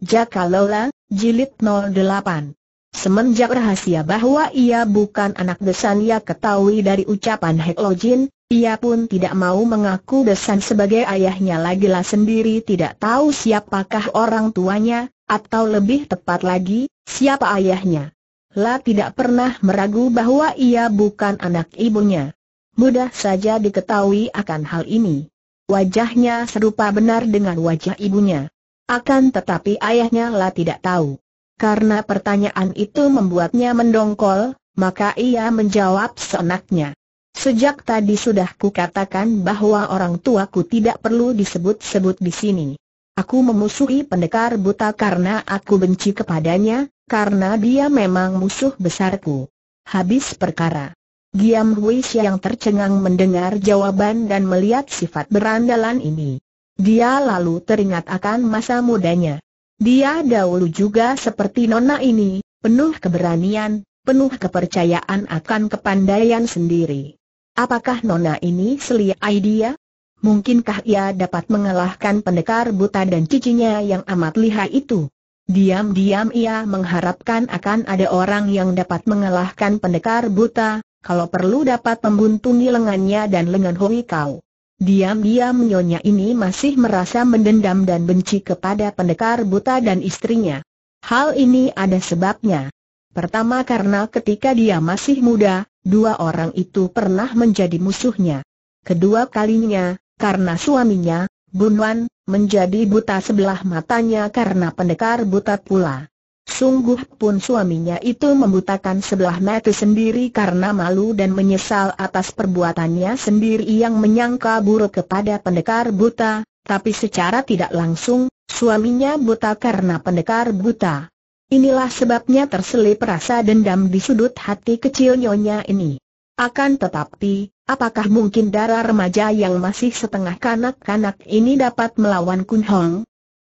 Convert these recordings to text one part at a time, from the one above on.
Jaka Lola, Jilid 08 Semenjak rahasia bahwa ia bukan anak Desan ia ketahui dari ucapan Hek ia pun tidak mau mengaku Desan sebagai ayahnya lagi lah sendiri tidak tahu siapakah orang tuanya, atau lebih tepat lagi, siapa ayahnya. La tidak pernah meragu bahwa ia bukan anak ibunya. Mudah saja diketahui akan hal ini. Wajahnya serupa benar dengan wajah ibunya. Akan tetapi ayahnya lah tidak tahu. Karena pertanyaan itu membuatnya mendongkol, maka ia menjawab seenaknya. Sejak tadi sudah kukatakan bahwa orang tuaku tidak perlu disebut-sebut di sini. Aku memusuhi pendekar buta karena aku benci kepadanya, karena dia memang musuh besarku. Habis perkara. Giam Huis yang tercengang mendengar jawaban dan melihat sifat berandalan ini. Dia lalu teringat akan masa mudanya. Dia dahulu juga seperti nona ini, penuh keberanian, penuh kepercayaan akan kepandaian sendiri. Apakah nona ini selia idea? Mungkinkah ia dapat mengalahkan pendekar buta dan cicinya yang amat lihai itu? Diam-diam ia mengharapkan akan ada orang yang dapat mengalahkan pendekar buta, kalau perlu dapat membuntungi lengannya dan lengan Hui Kau. Diam-diam nyonya ini masih merasa mendendam dan benci kepada pendekar buta dan istrinya. Hal ini ada sebabnya. Pertama karena ketika dia masih muda, dua orang itu pernah menjadi musuhnya. Kedua kalinya, karena suaminya, Bunwan, menjadi buta sebelah matanya karena pendekar buta pula. Sungguh pun suaminya itu membutakan sebelah mata sendiri karena malu dan menyesal atas perbuatannya sendiri yang menyangka buruk kepada pendekar buta, tapi secara tidak langsung, suaminya buta karena pendekar buta. Inilah sebabnya terselip rasa dendam di sudut hati kecil nyonya ini. Akan tetapi, apakah mungkin darah remaja yang masih setengah kanak-kanak ini dapat melawan Kun Hong?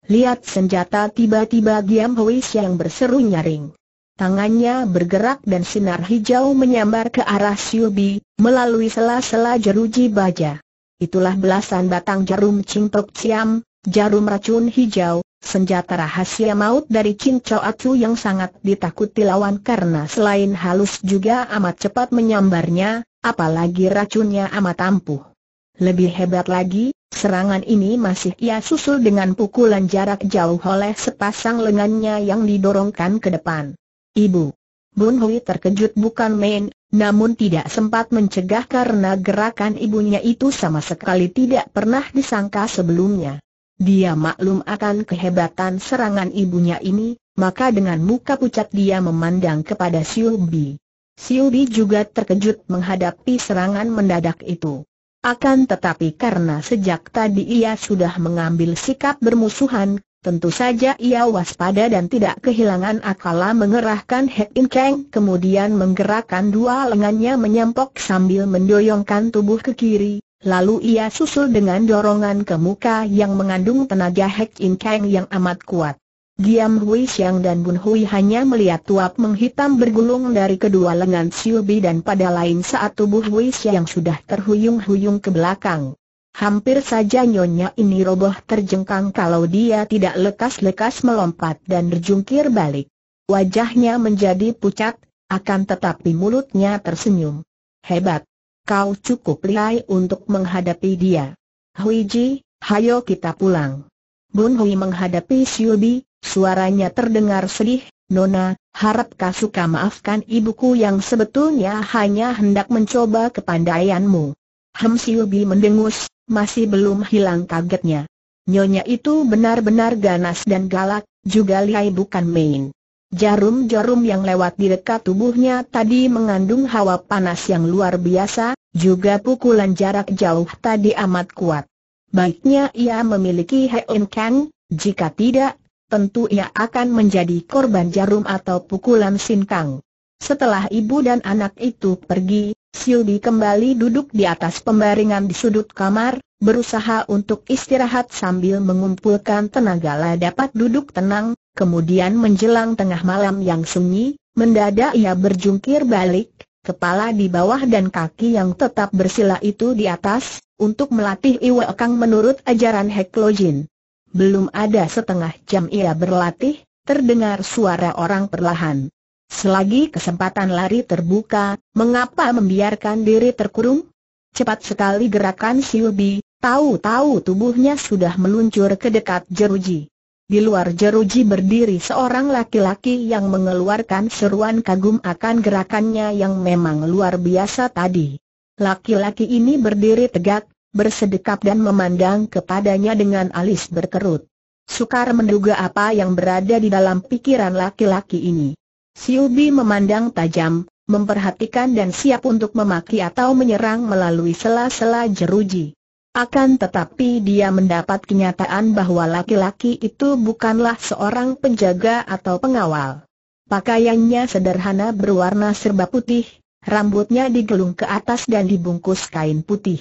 Lihat senjata tiba-tiba Giam Hui yang berseru nyaring. Tangannya bergerak dan sinar hijau menyambar ke arah Siubi, melalui sela-sela jeruji baja. Itulah belasan batang jarum cintok siam, jarum racun hijau, senjata rahasia maut dari Ching Acu Atsu yang sangat ditakuti lawan karena selain halus juga amat cepat menyambarnya, apalagi racunnya amat ampuh. Lebih hebat lagi, serangan ini masih ia susul dengan pukulan jarak jauh oleh sepasang lengannya yang didorongkan ke depan. Ibu! Bun Hui terkejut bukan main, namun tidak sempat mencegah karena gerakan ibunya itu sama sekali tidak pernah disangka sebelumnya. Dia maklum akan kehebatan serangan ibunya ini, maka dengan muka pucat dia memandang kepada Siu Bi. Siu Bi juga terkejut menghadapi serangan mendadak itu. Akan tetapi karena sejak tadi ia sudah mengambil sikap bermusuhan, tentu saja ia waspada dan tidak kehilangan akala mengerahkan Hek In Kang kemudian menggerakkan dua lengannya menyempok sambil mendoyongkan tubuh ke kiri, lalu ia susul dengan dorongan ke muka yang mengandung tenaga Hek In Kang yang amat kuat. Giam Hui Xiang dan Bun Hui hanya melihat tuap menghitam bergulung dari kedua lengan Bi dan pada lain saat tubuh Hui Xiang sudah terhuyung-huyung ke belakang. Hampir saja nyonya ini roboh terjengkang kalau dia tidak lekas-lekas melompat dan berjungkir balik. Wajahnya menjadi pucat, akan tetapi mulutnya tersenyum. Hebat! Kau cukup lihai untuk menghadapi dia. Hui Ji, hayo kita pulang. Bun Hui menghadapi Siubi, suaranya terdengar sedih, Nona, harapkah suka maafkan ibuku yang sebetulnya hanya hendak mencoba kepandaianmu. Hem Siubi mendengus, masih belum hilang kagetnya. Nyonya itu benar-benar ganas dan galak, juga lihai bukan main. Jarum-jarum yang lewat di dekat tubuhnya tadi mengandung hawa panas yang luar biasa, juga pukulan jarak jauh tadi amat kuat. Baiknya ia memiliki Heon Kang, jika tidak, tentu ia akan menjadi korban jarum atau pukulan Sin Kang. Setelah ibu dan anak itu pergi, Sildi kembali duduk di atas pembaringan di sudut kamar, berusaha untuk istirahat sambil mengumpulkan tenaga lah dapat duduk tenang, kemudian menjelang tengah malam yang sunyi, mendadak ia berjungkir balik, kepala di bawah dan kaki yang tetap bersila itu di atas, untuk melatih Iwe Kang menurut ajaran Heklojin. Belum ada setengah jam ia berlatih, terdengar suara orang perlahan. Selagi kesempatan lari terbuka, mengapa membiarkan diri terkurung? Cepat sekali gerakan Siubi, tahu-tahu tubuhnya sudah meluncur ke dekat jeruji. Di luar jeruji berdiri seorang laki-laki yang mengeluarkan seruan kagum akan gerakannya yang memang luar biasa tadi. Laki-laki ini berdiri tegak, bersedekap dan memandang kepadanya dengan alis berkerut. Sukar menduga apa yang berada di dalam pikiran laki-laki ini. Siubi memandang tajam, memperhatikan dan siap untuk memaki atau menyerang melalui sela-sela jeruji. Akan tetapi dia mendapat kenyataan bahwa laki-laki itu bukanlah seorang penjaga atau pengawal. Pakaiannya sederhana berwarna serba putih, rambutnya digelung ke atas dan dibungkus kain putih.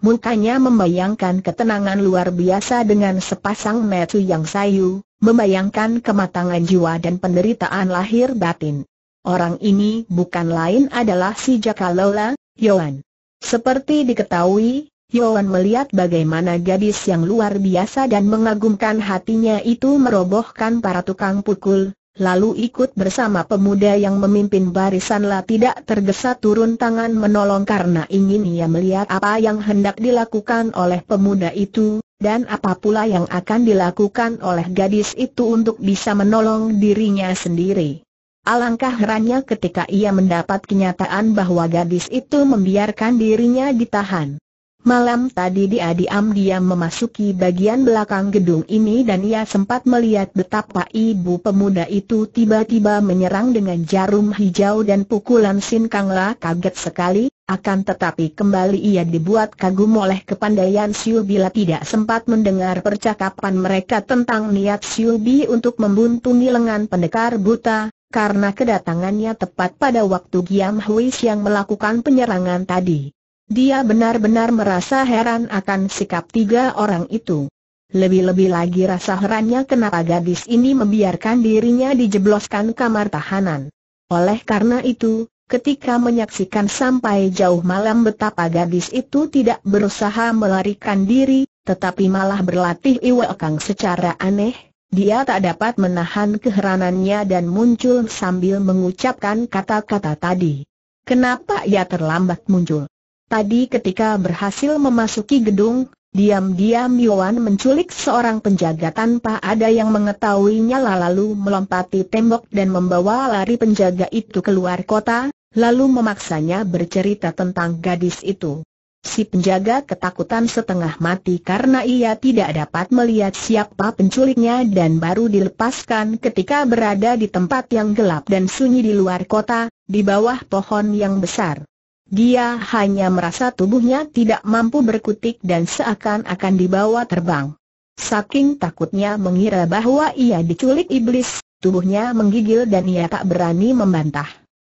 Mukanya membayangkan ketenangan luar biasa dengan sepasang metu yang sayu, membayangkan kematangan jiwa dan penderitaan lahir batin. Orang ini bukan lain adalah si Jakalola, Yohan. Seperti diketahui, Yoan melihat bagaimana gadis yang luar biasa dan mengagumkan hatinya itu merobohkan para tukang pukul, lalu ikut bersama pemuda yang memimpin barisan lah tidak tergesa turun tangan menolong karena ingin ia melihat apa yang hendak dilakukan oleh pemuda itu, dan apa pula yang akan dilakukan oleh gadis itu untuk bisa menolong dirinya sendiri. Alangkah herannya ketika ia mendapat kenyataan bahwa gadis itu membiarkan dirinya ditahan. Malam tadi dia diam-diam memasuki bagian belakang gedung ini dan ia sempat melihat betapa ibu pemuda itu tiba-tiba menyerang dengan jarum hijau dan pukulan Sin La kaget sekali, akan tetapi kembali ia dibuat kagum oleh kepandaian Siu bila tidak sempat mendengar percakapan mereka tentang niat Siu Bi untuk membuntungi lengan pendekar buta, karena kedatangannya tepat pada waktu Giam Hui yang melakukan penyerangan tadi. Dia benar-benar merasa heran akan sikap tiga orang itu. Lebih-lebih lagi rasa herannya kenapa gadis ini membiarkan dirinya dijebloskan kamar tahanan. Oleh karena itu, ketika menyaksikan sampai jauh malam betapa gadis itu tidak berusaha melarikan diri, tetapi malah berlatih iwakang secara aneh, dia tak dapat menahan keheranannya dan muncul sambil mengucapkan kata-kata tadi. Kenapa ia terlambat muncul? Tadi ketika berhasil memasuki gedung, diam-diam Yuan menculik seorang penjaga tanpa ada yang mengetahuinya lalu melompati tembok dan membawa lari penjaga itu keluar kota, lalu memaksanya bercerita tentang gadis itu. Si penjaga ketakutan setengah mati karena ia tidak dapat melihat siapa penculiknya dan baru dilepaskan ketika berada di tempat yang gelap dan sunyi di luar kota, di bawah pohon yang besar. Dia hanya merasa tubuhnya tidak mampu berkutik dan seakan-akan dibawa terbang. Saking takutnya mengira bahwa ia diculik iblis, tubuhnya menggigil dan ia tak berani membantah.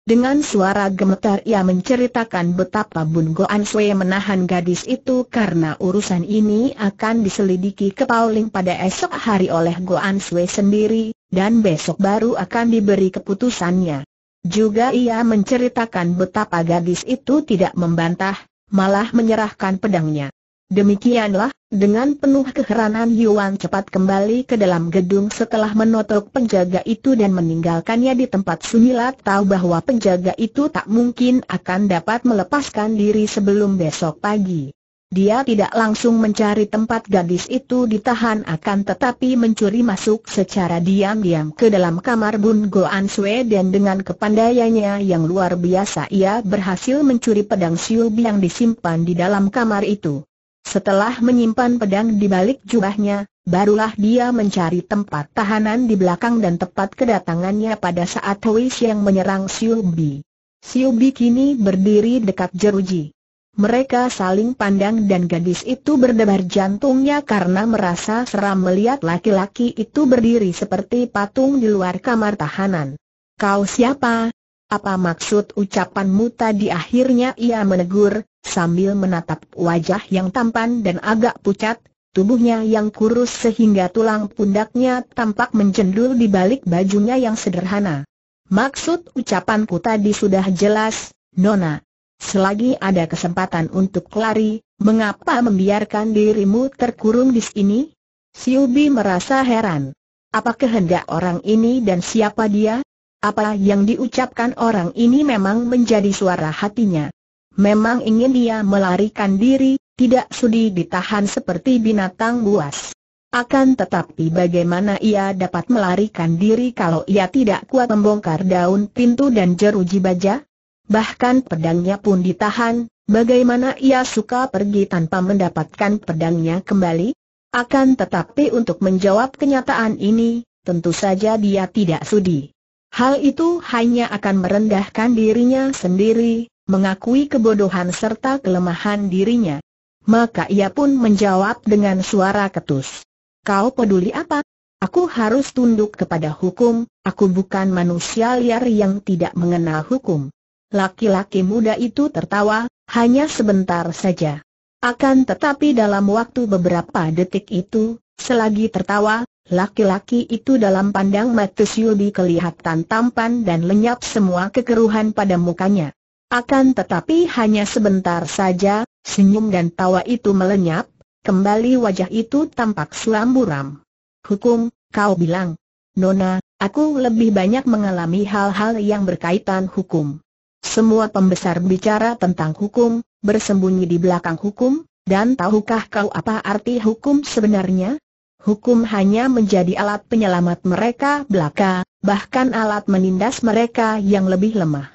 Dengan suara gemetar ia menceritakan betapa Bun Goan Sue menahan gadis itu karena urusan ini akan diselidiki ke Pauling pada esok hari oleh Goan Sue sendiri, dan besok baru akan diberi keputusannya. Juga ia menceritakan betapa gadis itu tidak membantah, malah menyerahkan pedangnya. Demikianlah, dengan penuh keheranan Yuan cepat kembali ke dalam gedung setelah menotok penjaga itu dan meninggalkannya di tempat Sumilat tahu bahwa penjaga itu tak mungkin akan dapat melepaskan diri sebelum besok pagi. Dia tidak langsung mencari tempat gadis itu ditahan akan tetapi mencuri masuk secara diam-diam ke dalam kamar Bun Goan Sue dan dengan kepandaiannya yang luar biasa ia berhasil mencuri pedang siub yang disimpan di dalam kamar itu. Setelah menyimpan pedang di balik jubahnya, barulah dia mencari tempat tahanan di belakang dan tepat kedatangannya pada saat Hui yang menyerang Siubi. Siubi kini berdiri dekat jeruji. Mereka saling pandang dan gadis itu berdebar jantungnya karena merasa seram melihat laki-laki itu berdiri seperti patung di luar kamar tahanan. Kau siapa? Apa maksud ucapanmu tadi akhirnya ia menegur, sambil menatap wajah yang tampan dan agak pucat, tubuhnya yang kurus sehingga tulang pundaknya tampak menjendul di balik bajunya yang sederhana. Maksud ucapanku tadi sudah jelas, Nona. Selagi ada kesempatan untuk lari, mengapa membiarkan dirimu terkurung di sini? Siubi merasa heran. Apa kehendak orang ini dan siapa dia? Apa yang diucapkan orang ini memang menjadi suara hatinya. Memang ingin dia melarikan diri, tidak sudi ditahan seperti binatang buas. Akan tetapi bagaimana ia dapat melarikan diri kalau ia tidak kuat membongkar daun pintu dan jeruji baja? bahkan pedangnya pun ditahan, bagaimana ia suka pergi tanpa mendapatkan pedangnya kembali? Akan tetapi untuk menjawab kenyataan ini, tentu saja dia tidak sudi. Hal itu hanya akan merendahkan dirinya sendiri, mengakui kebodohan serta kelemahan dirinya. Maka ia pun menjawab dengan suara ketus. Kau peduli apa? Aku harus tunduk kepada hukum, aku bukan manusia liar yang tidak mengenal hukum. Laki-laki muda itu tertawa, hanya sebentar saja. Akan tetapi dalam waktu beberapa detik itu, selagi tertawa, laki-laki itu dalam pandang mata Yuldi kelihatan tampan dan lenyap semua kekeruhan pada mukanya. Akan tetapi hanya sebentar saja, senyum dan tawa itu melenyap, kembali wajah itu tampak suram buram. Hukum, kau bilang. Nona, aku lebih banyak mengalami hal-hal yang berkaitan hukum. Semua pembesar bicara tentang hukum, bersembunyi di belakang hukum, dan tahukah kau apa arti hukum sebenarnya? Hukum hanya menjadi alat penyelamat mereka belaka, bahkan alat menindas mereka yang lebih lemah.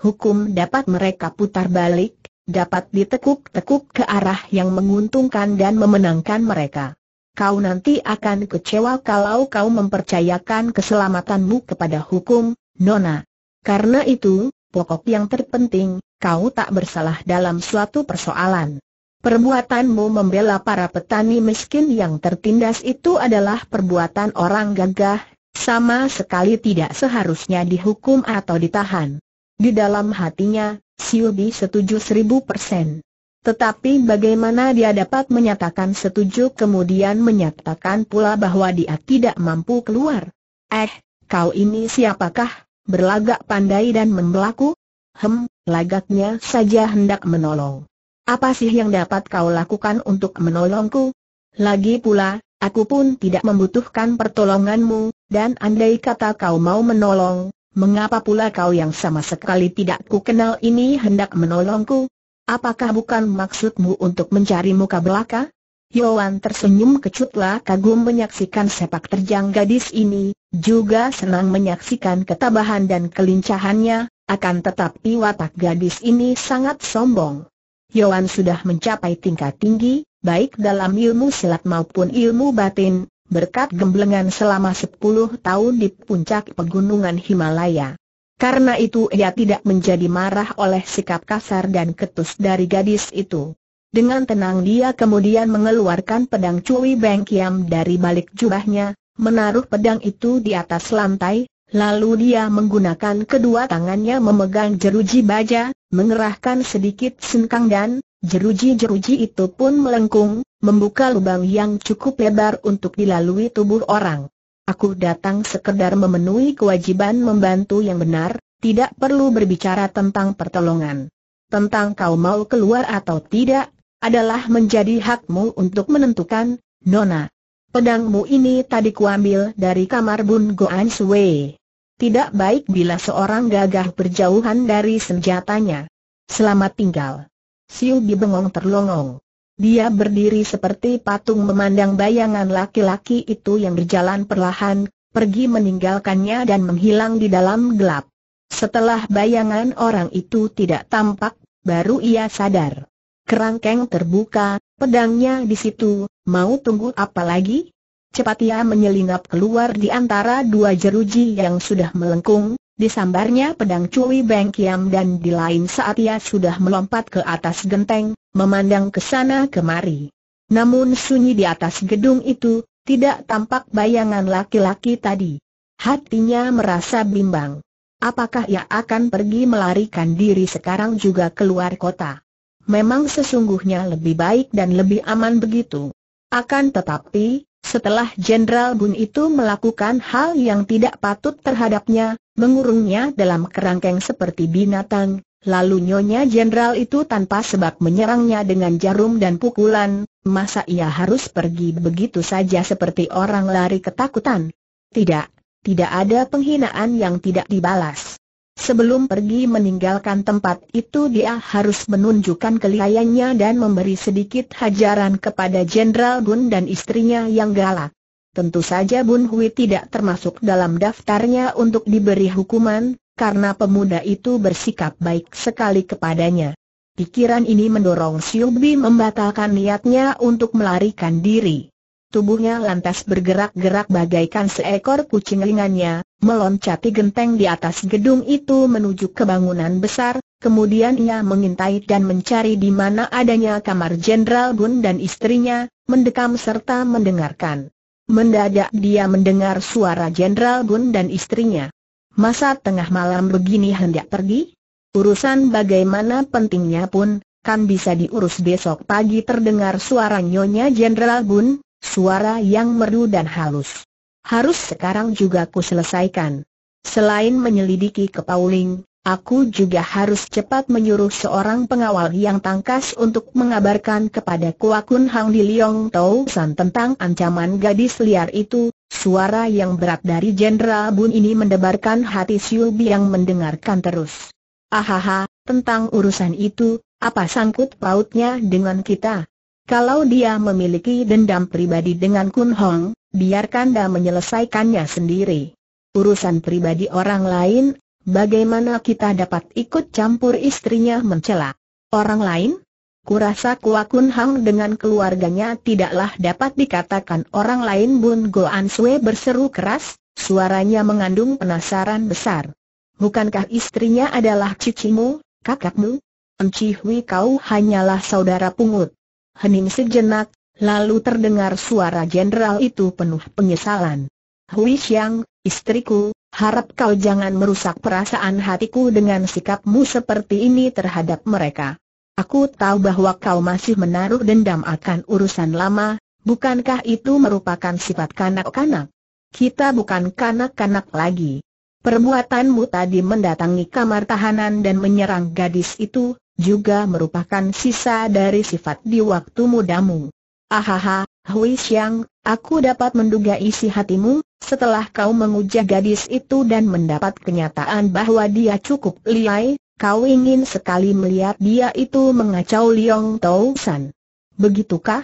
Hukum dapat mereka putar balik, dapat ditekuk-tekuk ke arah yang menguntungkan dan memenangkan mereka. Kau nanti akan kecewa kalau kau mempercayakan keselamatanmu kepada hukum, Nona. Karena itu, pokok yang terpenting, kau tak bersalah dalam suatu persoalan. Perbuatanmu membela para petani miskin yang tertindas itu adalah perbuatan orang gagah, sama sekali tidak seharusnya dihukum atau ditahan. Di dalam hatinya, Siubi setuju seribu persen. Tetapi bagaimana dia dapat menyatakan setuju kemudian menyatakan pula bahwa dia tidak mampu keluar? Eh, kau ini siapakah? berlagak pandai dan membelaku? Hem, lagaknya saja hendak menolong. Apa sih yang dapat kau lakukan untuk menolongku? Lagi pula, aku pun tidak membutuhkan pertolonganmu, dan andai kata kau mau menolong, mengapa pula kau yang sama sekali tidak kukenal ini hendak menolongku? Apakah bukan maksudmu untuk mencari muka belaka? Yoan tersenyum kecutlah kagum menyaksikan sepak terjang gadis ini, juga senang menyaksikan ketabahan dan kelincahannya, akan tetapi watak gadis ini sangat sombong. Yoan sudah mencapai tingkat tinggi, baik dalam ilmu silat maupun ilmu batin, berkat gemblengan selama 10 tahun di puncak pegunungan Himalaya. Karena itu ia tidak menjadi marah oleh sikap kasar dan ketus dari gadis itu. Dengan tenang dia kemudian mengeluarkan pedang Cui Beng Kiam dari balik jubahnya, menaruh pedang itu di atas lantai, lalu dia menggunakan kedua tangannya memegang jeruji baja, mengerahkan sedikit sengkang dan jeruji-jeruji itu pun melengkung, membuka lubang yang cukup lebar untuk dilalui tubuh orang. Aku datang sekedar memenuhi kewajiban membantu yang benar, tidak perlu berbicara tentang pertolongan. Tentang kau mau keluar atau tidak, adalah menjadi hakmu untuk menentukan, Nona. Pedangmu ini tadi kuambil dari kamar Bun Goan Sue. Tidak baik bila seorang gagah berjauhan dari senjatanya. Selamat tinggal. Siu bengong terlongong. Dia berdiri seperti patung memandang bayangan laki-laki itu yang berjalan perlahan, pergi meninggalkannya dan menghilang di dalam gelap. Setelah bayangan orang itu tidak tampak, baru ia sadar. Kerangkeng terbuka, pedangnya di situ, mau tunggu apa lagi? Cepat ia menyelinap keluar di antara dua jeruji yang sudah melengkung, disambarnya pedang Cui Beng dan di lain saat ia sudah melompat ke atas genteng, memandang ke sana kemari. Namun sunyi di atas gedung itu, tidak tampak bayangan laki-laki tadi. Hatinya merasa bimbang. Apakah ia akan pergi melarikan diri sekarang juga keluar kota? Memang sesungguhnya lebih baik dan lebih aman begitu. Akan tetapi, setelah Jenderal Bun itu melakukan hal yang tidak patut terhadapnya, mengurungnya dalam kerangkeng seperti binatang, lalu nyonya Jenderal itu tanpa sebab menyerangnya dengan jarum dan pukulan, masa ia harus pergi begitu saja seperti orang lari ketakutan? Tidak, tidak ada penghinaan yang tidak dibalas. Sebelum pergi meninggalkan tempat itu dia harus menunjukkan kelihayannya dan memberi sedikit hajaran kepada Jenderal Bun dan istrinya yang galak. Tentu saja Bun Hui tidak termasuk dalam daftarnya untuk diberi hukuman, karena pemuda itu bersikap baik sekali kepadanya. Pikiran ini mendorong Siu Bi membatalkan niatnya untuk melarikan diri tubuhnya lantas bergerak-gerak bagaikan seekor kucing ringannya, meloncati genteng di atas gedung itu menuju ke bangunan besar, kemudian ia mengintai dan mencari di mana adanya kamar Jenderal Bun dan istrinya, mendekam serta mendengarkan. Mendadak dia mendengar suara Jenderal Bun dan istrinya. Masa tengah malam begini hendak pergi? Urusan bagaimana pentingnya pun, kan bisa diurus besok pagi terdengar suara nyonya Jenderal Bun, suara yang merdu dan halus. Harus sekarang juga ku selesaikan. Selain menyelidiki ke Pauling, aku juga harus cepat menyuruh seorang pengawal yang tangkas untuk mengabarkan kepada Kuakun Hang di Liong Tau San tentang ancaman gadis liar itu. Suara yang berat dari Jenderal Bun ini mendebarkan hati Siu yang mendengarkan terus. Ahaha, tentang urusan itu, apa sangkut pautnya dengan kita? Kalau dia memiliki dendam pribadi dengan Kun Hong, biarkan dia menyelesaikannya sendiri. Urusan pribadi orang lain, bagaimana kita dapat ikut campur istrinya mencela? Orang lain? Kurasa Kua Kun Hong dengan keluarganya tidaklah dapat dikatakan orang lain Bun Go An Sue berseru keras, suaranya mengandung penasaran besar. Bukankah istrinya adalah cicimu, kakakmu? Enci Hui kau hanyalah saudara pungut hening sejenak, lalu terdengar suara jenderal itu penuh penyesalan. Hui Xiang, istriku, harap kau jangan merusak perasaan hatiku dengan sikapmu seperti ini terhadap mereka. Aku tahu bahwa kau masih menaruh dendam akan urusan lama, bukankah itu merupakan sifat kanak-kanak? Kita bukan kanak-kanak lagi. Perbuatanmu tadi mendatangi kamar tahanan dan menyerang gadis itu, juga merupakan sisa dari sifat di waktu mudamu. Ahaha, Hui Xiang, aku dapat menduga isi hatimu, setelah kau menguji gadis itu dan mendapat kenyataan bahwa dia cukup liai, kau ingin sekali melihat dia itu mengacau Liong Tau San. Begitukah?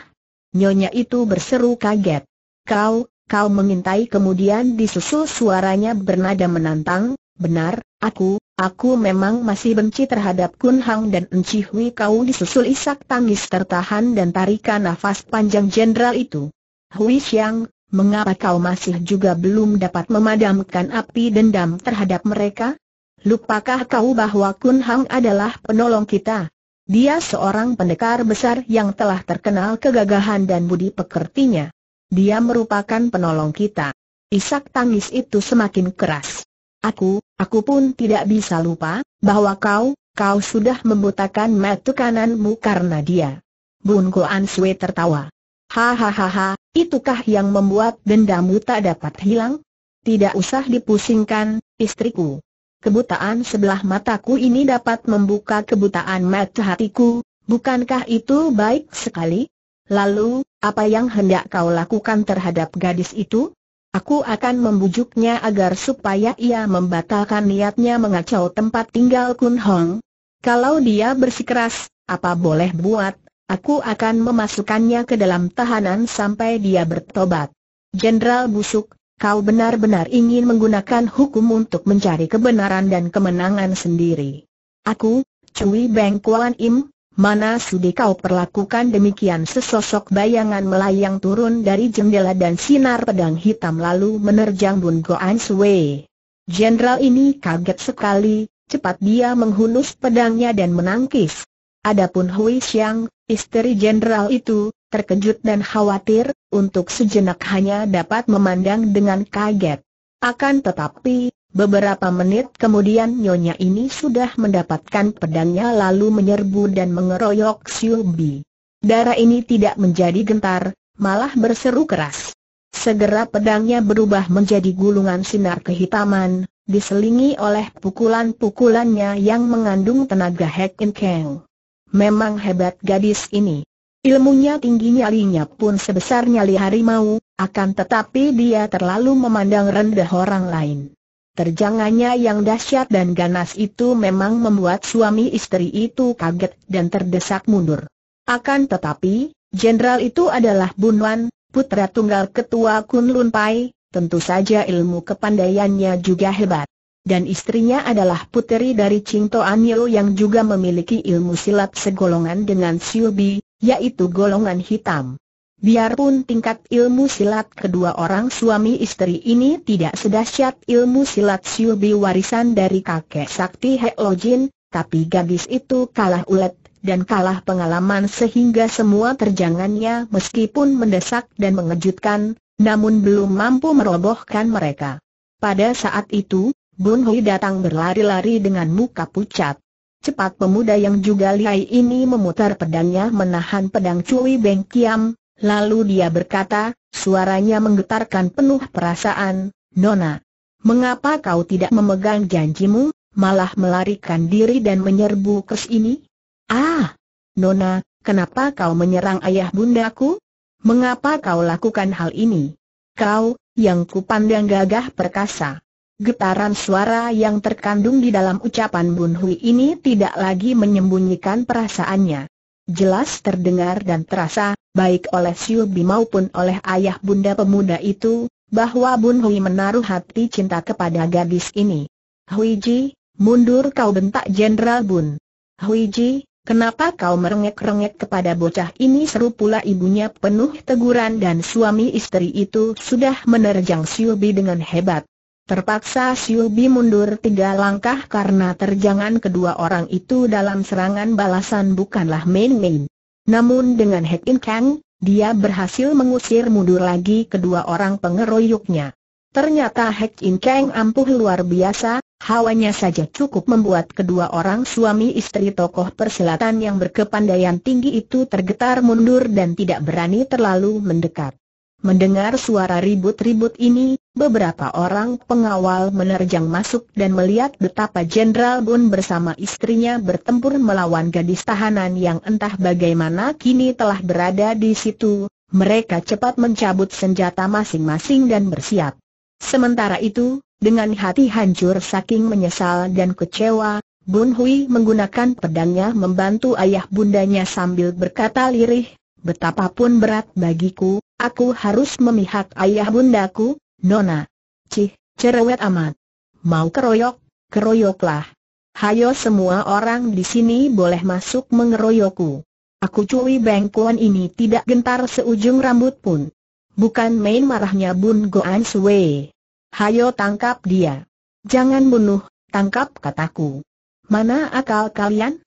Nyonya itu berseru kaget. Kau, kau mengintai kemudian disusul suaranya bernada menantang, benar, aku, Aku memang masih benci terhadap Kun Hang dan Enci Hui kau disusul isak tangis tertahan dan tarikan nafas panjang jenderal itu. Hui Xiang, mengapa kau masih juga belum dapat memadamkan api dendam terhadap mereka? Lupakah kau bahwa Kun Hang adalah penolong kita? Dia seorang pendekar besar yang telah terkenal kegagahan dan budi pekertinya. Dia merupakan penolong kita. Isak tangis itu semakin keras. Aku, Aku pun tidak bisa lupa, bahwa kau, kau sudah membutakan mata kananmu karena dia. Bun Koan Sue tertawa. Hahaha, itukah yang membuat dendamu tak dapat hilang? Tidak usah dipusingkan, istriku. Kebutaan sebelah mataku ini dapat membuka kebutaan mata hatiku, bukankah itu baik sekali? Lalu, apa yang hendak kau lakukan terhadap gadis itu? Aku akan membujuknya agar supaya ia membatalkan niatnya mengacau tempat tinggal Kun Hong. Kalau dia bersikeras, apa boleh buat, aku akan memasukkannya ke dalam tahanan sampai dia bertobat. Jenderal Busuk, kau benar-benar ingin menggunakan hukum untuk mencari kebenaran dan kemenangan sendiri. Aku, Cui Beng Kuan Im, Mana sudi kau perlakukan demikian sesosok bayangan melayang turun dari jendela dan sinar pedang hitam lalu menerjang Bun Goan Sui. Jenderal ini kaget sekali, cepat dia menghunus pedangnya dan menangkis. Adapun Hui Xiang, istri jenderal itu, terkejut dan khawatir, untuk sejenak hanya dapat memandang dengan kaget. Akan tetapi, Beberapa menit kemudian Nyonya ini sudah mendapatkan pedangnya lalu menyerbu dan mengeroyok Bi. Darah ini tidak menjadi gentar, malah berseru keras. Segera pedangnya berubah menjadi gulungan sinar kehitaman, diselingi oleh pukulan-pukulannya yang mengandung tenaga In Kang. Memang hebat gadis ini. Ilmunya tinggi nyalinya pun sebesar nyali harimau, akan tetapi dia terlalu memandang rendah orang lain. Terjangannya yang dahsyat dan ganas itu memang membuat suami istri itu kaget dan terdesak mundur. Akan tetapi, jenderal itu adalah Bunwan, putra tunggal ketua Kunlun Pai, tentu saja ilmu kepandaiannya juga hebat. Dan istrinya adalah puteri dari Ching An Yeo yang juga memiliki ilmu silat segolongan dengan Siu Bi, yaitu golongan hitam. Biarpun tingkat ilmu silat kedua orang suami istri ini tidak sedahsyat ilmu silat Siubi warisan dari kakek sakti Heolojin, tapi gadis itu kalah ulet dan kalah pengalaman sehingga semua terjangannya meskipun mendesak dan mengejutkan, namun belum mampu merobohkan mereka. Pada saat itu, Bun Hui datang berlari-lari dengan muka pucat. Cepat pemuda yang juga lihai ini memutar pedangnya menahan pedang Cui Beng Kiam, Lalu dia berkata, suaranya menggetarkan penuh perasaan, Nona, mengapa kau tidak memegang janjimu, malah melarikan diri dan menyerbu ke ini? Ah, Nona, kenapa kau menyerang ayah bundaku? Mengapa kau lakukan hal ini? Kau, yang kupandang gagah perkasa. Getaran suara yang terkandung di dalam ucapan Bun Hui ini tidak lagi menyembunyikan perasaannya jelas terdengar dan terasa, baik oleh Siu Bi maupun oleh ayah bunda pemuda itu, bahwa Bun Hui menaruh hati cinta kepada gadis ini. Hui Ji, mundur kau bentak Jenderal Bun. Hui Ji, Kenapa kau merengek-rengek kepada bocah ini seru pula ibunya penuh teguran dan suami istri itu sudah menerjang Siubi dengan hebat. Terpaksa Siubi mundur tiga langkah karena terjangan kedua orang itu dalam serangan balasan bukanlah main-main. Namun dengan Hek In Kang, dia berhasil mengusir mundur lagi kedua orang pengeroyoknya. Ternyata Hek In Kang ampuh luar biasa, hawanya saja cukup membuat kedua orang suami istri tokoh persilatan yang berkepandaian tinggi itu tergetar mundur dan tidak berani terlalu mendekat. Mendengar suara ribut-ribut ini, beberapa orang pengawal menerjang masuk dan melihat betapa Jenderal Bun bersama istrinya bertempur melawan gadis tahanan yang entah bagaimana kini telah berada di situ. Mereka cepat mencabut senjata masing-masing dan bersiap. Sementara itu, dengan hati hancur saking menyesal dan kecewa, Bun Hui menggunakan pedangnya membantu ayah bundanya sambil berkata lirih, Betapapun berat bagiku, aku harus memihak ayah bundaku, Nona. Cih, cerewet amat. Mau keroyok, keroyoklah. Hayo semua orang di sini boleh masuk mengeroyokku. Aku cuy bengkuan ini tidak gentar seujung rambut pun. Bukan main marahnya Bun Goan Sui. Hayo tangkap dia. Jangan bunuh, tangkap kataku. Mana akal kalian?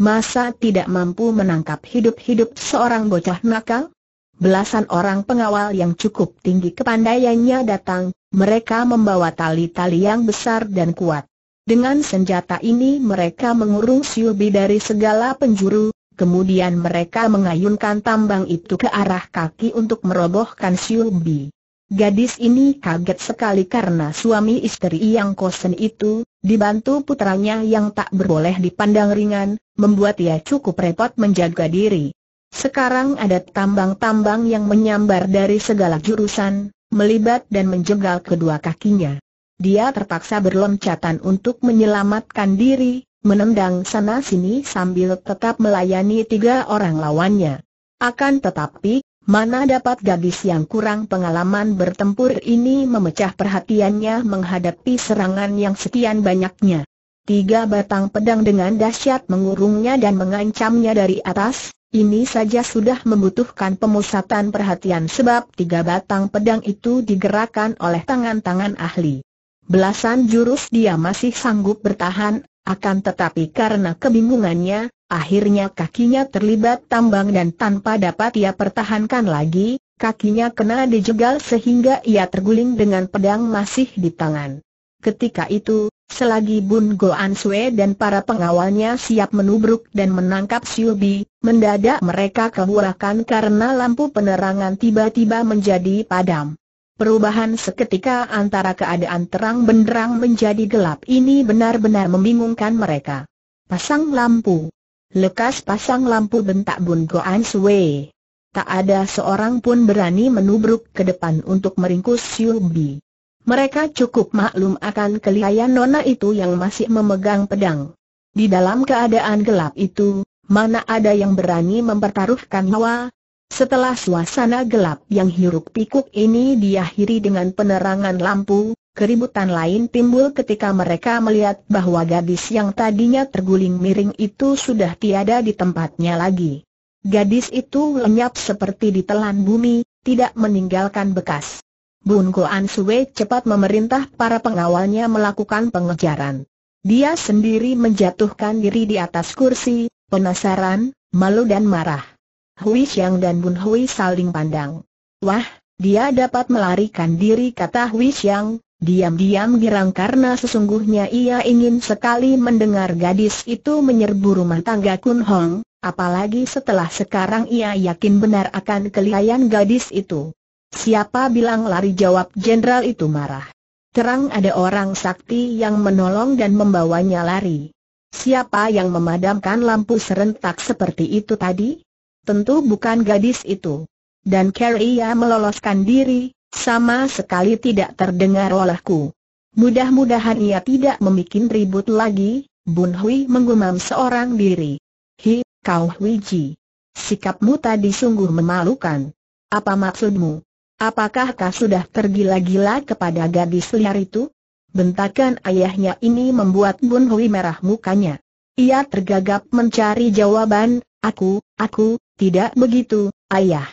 Masa tidak mampu menangkap hidup-hidup seorang bocah nakal? Belasan orang pengawal yang cukup tinggi kepandaiannya datang, mereka membawa tali-tali yang besar dan kuat. Dengan senjata ini mereka mengurung Siubi dari segala penjuru, kemudian mereka mengayunkan tambang itu ke arah kaki untuk merobohkan Siubi. Gadis ini kaget sekali karena suami istri yang kosen itu, Dibantu putranya yang tak berboleh dipandang ringan, membuat ia cukup repot menjaga diri. Sekarang ada tambang-tambang yang menyambar dari segala jurusan, melibat dan menjegal kedua kakinya. Dia terpaksa berloncatan untuk menyelamatkan diri, menendang sana-sini sambil tetap melayani tiga orang lawannya. Akan tetapi, Mana dapat gadis yang kurang pengalaman bertempur ini memecah perhatiannya menghadapi serangan yang sekian banyaknya. Tiga batang pedang dengan dahsyat mengurungnya dan mengancamnya dari atas, ini saja sudah membutuhkan pemusatan perhatian sebab tiga batang pedang itu digerakkan oleh tangan-tangan ahli. Belasan jurus dia masih sanggup bertahan, akan tetapi karena kebingungannya, Akhirnya kakinya terlibat tambang dan tanpa dapat ia pertahankan lagi, kakinya kena dijegal sehingga ia terguling dengan pedang masih di tangan. Ketika itu, selagi Bun Goan Sue dan para pengawalnya siap menubruk dan menangkap Siubi, mendadak mereka kehurakan karena lampu penerangan tiba-tiba menjadi padam. Perubahan seketika antara keadaan terang benderang menjadi gelap ini benar-benar membingungkan mereka. Pasang lampu. Lekas pasang lampu bentak Bun Goan Sui. Tak ada seorang pun berani menubruk ke depan untuk meringkus Siu Bi. Mereka cukup maklum akan kelihayan nona itu yang masih memegang pedang. Di dalam keadaan gelap itu, mana ada yang berani mempertaruhkan nyawa? Setelah suasana gelap yang hiruk pikuk ini diakhiri dengan penerangan lampu, Keributan lain timbul ketika mereka melihat bahwa gadis yang tadinya terguling miring itu sudah tiada di tempatnya lagi. Gadis itu lenyap seperti ditelan bumi, tidak meninggalkan bekas. Bun Koan Sue cepat memerintah para pengawalnya melakukan pengejaran. Dia sendiri menjatuhkan diri di atas kursi, penasaran, malu dan marah. Hui Xiang dan Bun Hui saling pandang. Wah, dia dapat melarikan diri kata Hui Xiang, Diam-diam girang karena sesungguhnya ia ingin sekali mendengar gadis itu menyerbu rumah tangga Kun Hong, apalagi setelah sekarang ia yakin benar akan kelihayan gadis itu. Siapa bilang lari jawab jenderal itu marah. Terang ada orang sakti yang menolong dan membawanya lari. Siapa yang memadamkan lampu serentak seperti itu tadi? Tentu bukan gadis itu. Dan Carrie meloloskan diri, sama sekali tidak terdengar olehku. Mudah-mudahan ia tidak membuat ribut lagi, Bun Hui menggumam seorang diri. Hi, kau Hui Ji. Sikapmu tadi sungguh memalukan. Apa maksudmu? Apakah kau sudah tergila-gila kepada gadis liar itu? Bentakan ayahnya ini membuat Bun Hui merah mukanya. Ia tergagap mencari jawaban, aku, aku, tidak begitu, ayah.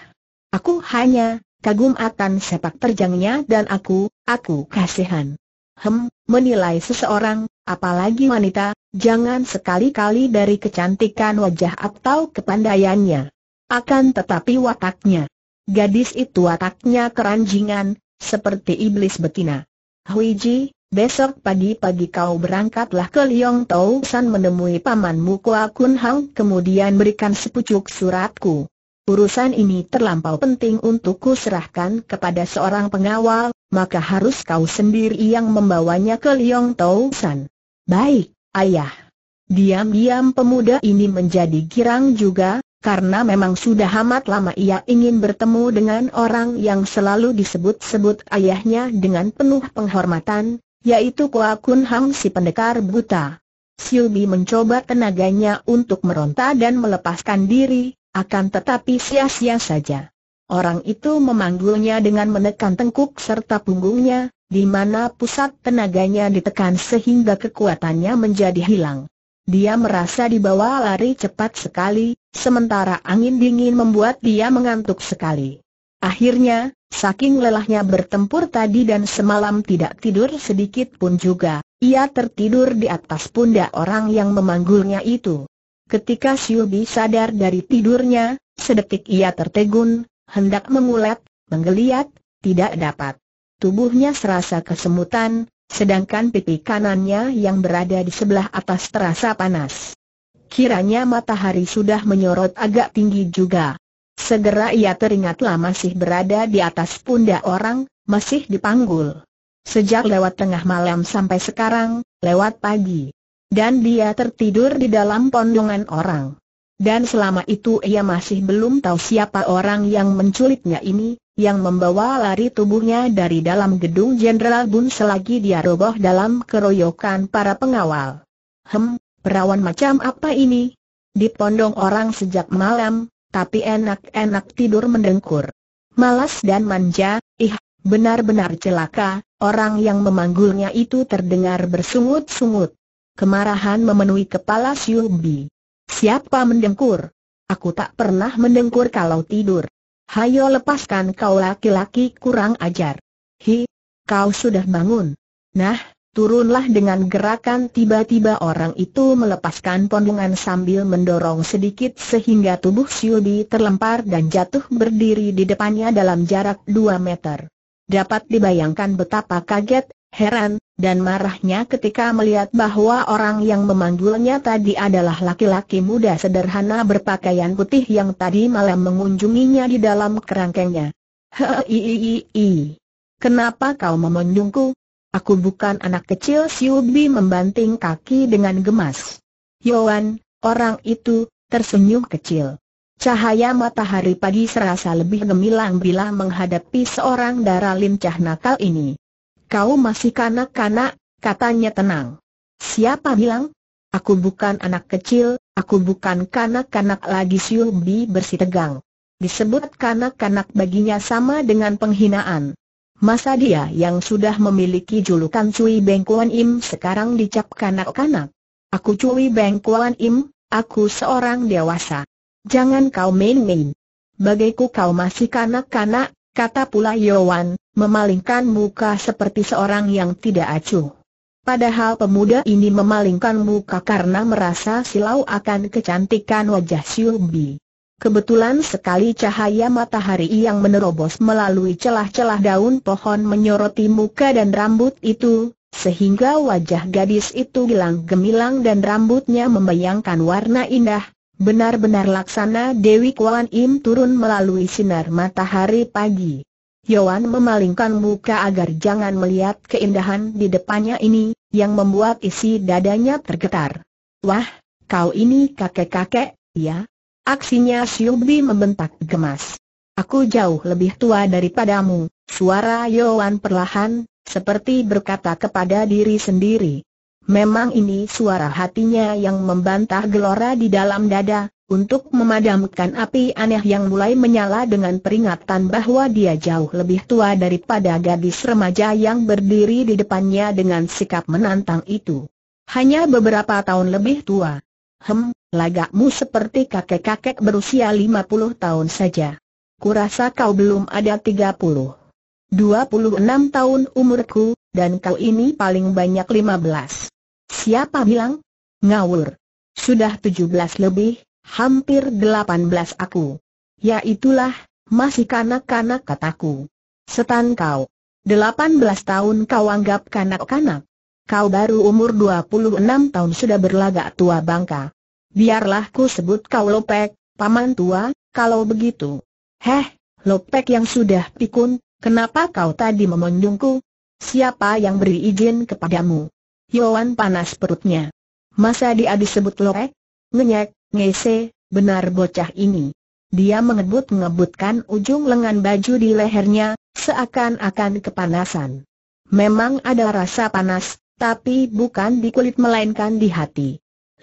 Aku hanya, kagum akan sepak terjangnya dan aku, aku kasihan. Hem, menilai seseorang, apalagi wanita, jangan sekali-kali dari kecantikan wajah atau kepandaiannya. Akan tetapi wataknya. Gadis itu wataknya keranjingan, seperti iblis betina. Huiji, besok pagi-pagi kau berangkatlah ke Liong Tau San menemui pamanmu Kua Kun Hang kemudian berikan sepucuk suratku. Urusan ini terlampau penting untuk kuserahkan kepada seorang pengawal, maka harus kau sendiri yang membawanya ke Liong Tau San. Baik, ayah. Diam-diam pemuda ini menjadi girang juga, karena memang sudah amat lama ia ingin bertemu dengan orang yang selalu disebut-sebut ayahnya dengan penuh penghormatan, yaitu Kua Kun Hang si pendekar buta. Silbi mencoba tenaganya untuk meronta dan melepaskan diri, akan tetapi sia-sia saja. Orang itu memanggulnya dengan menekan tengkuk serta punggungnya, di mana pusat tenaganya ditekan sehingga kekuatannya menjadi hilang. Dia merasa dibawa lari cepat sekali, sementara angin dingin membuat dia mengantuk sekali. Akhirnya, saking lelahnya bertempur tadi dan semalam tidak tidur sedikit pun juga, ia tertidur di atas pundak orang yang memanggulnya itu. Ketika Siubi sadar dari tidurnya, sedetik ia tertegun, hendak mengulat, menggeliat, tidak dapat. Tubuhnya serasa kesemutan, sedangkan pipi kanannya yang berada di sebelah atas terasa panas. Kiranya matahari sudah menyorot agak tinggi juga. Segera ia teringatlah masih berada di atas pundak orang, masih dipanggul. Sejak lewat tengah malam sampai sekarang, lewat pagi. Dan dia tertidur di dalam pondongan orang. Dan selama itu ia masih belum tahu siapa orang yang menculiknya ini, yang membawa lari tubuhnya dari dalam gedung Jenderal Bun selagi dia roboh dalam keroyokan para pengawal. Hem, perawan macam apa ini? Di pondong orang sejak malam, tapi enak-enak tidur mendengkur. Malas dan manja, ih, benar-benar celaka, orang yang memanggulnya itu terdengar bersungut-sungut. Kemarahan memenuhi kepala Siubi. Siapa mendengkur? Aku tak pernah mendengkur kalau tidur. Hayo lepaskan kau laki-laki kurang ajar. Hi, kau sudah bangun. Nah, turunlah dengan gerakan tiba-tiba orang itu melepaskan pondongan sambil mendorong sedikit sehingga tubuh Siubi terlempar dan jatuh berdiri di depannya dalam jarak 2 meter. Dapat dibayangkan betapa kaget, heran, dan marahnya ketika melihat bahwa orang yang memanggulnya tadi adalah laki-laki muda sederhana berpakaian putih yang tadi malam mengunjunginya di dalam kerangkengnya. Hei, kenapa kau memenjungku? Aku bukan anak kecil Siubi membanting kaki dengan gemas. Yohan, orang itu, tersenyum kecil. Cahaya matahari pagi serasa lebih gemilang bila menghadapi seorang darah lincah nakal ini. Kau masih kanak-kanak, katanya tenang. Siapa bilang? Aku bukan anak kecil, aku bukan kanak-kanak lagi siul bersih tegang. Disebut kanak-kanak baginya sama dengan penghinaan. Masa dia yang sudah memiliki julukan Cui Beng Im sekarang dicap kanak-kanak? Aku Cui Beng Im, aku seorang dewasa. Jangan kau main-main. Bagiku kau masih kanak-kanak, kata pula Yowan, memalingkan muka seperti seorang yang tidak acuh. Padahal pemuda ini memalingkan muka karena merasa silau akan kecantikan wajah Siubi. Kebetulan sekali cahaya matahari yang menerobos melalui celah-celah daun pohon menyoroti muka dan rambut itu, sehingga wajah gadis itu gilang gemilang dan rambutnya membayangkan warna indah, Benar-benar laksana Dewi Kuan Im turun melalui sinar matahari pagi. Yoan memalingkan muka agar jangan melihat keindahan di depannya ini, yang membuat isi dadanya tergetar. Wah, kau ini kakek-kakek, ya? Aksinya Xiubi membentak gemas. Aku jauh lebih tua daripadamu, suara Yoan perlahan, seperti berkata kepada diri sendiri. Memang ini suara hatinya yang membantah gelora di dalam dada, untuk memadamkan api aneh yang mulai menyala dengan peringatan bahwa dia jauh lebih tua daripada gadis remaja yang berdiri di depannya dengan sikap menantang itu. Hanya beberapa tahun lebih tua. Hem, lagakmu seperti kakek-kakek berusia 50 tahun saja. Kurasa kau belum ada 30. 26 tahun umurku, dan kau ini paling banyak 15. Siapa bilang? Ngawur. Sudah tujuh belas lebih, hampir delapan belas aku. Ya itulah, masih kanak-kanak kataku. Setan kau. Delapan belas tahun kau anggap kanak-kanak. Kau baru umur dua puluh enam tahun sudah berlagak tua bangka. Biarlah ku sebut kau lopek, paman tua, kalau begitu. Heh, lopek yang sudah pikun, kenapa kau tadi memonjungku? Siapa yang beri izin kepadamu? Yohan panas perutnya. Masa dia disebut lorek? ngeyek, ngese, benar bocah ini. Dia mengebut-ngebutkan ujung lengan baju di lehernya, seakan-akan kepanasan. Memang ada rasa panas, tapi bukan di kulit melainkan di hati.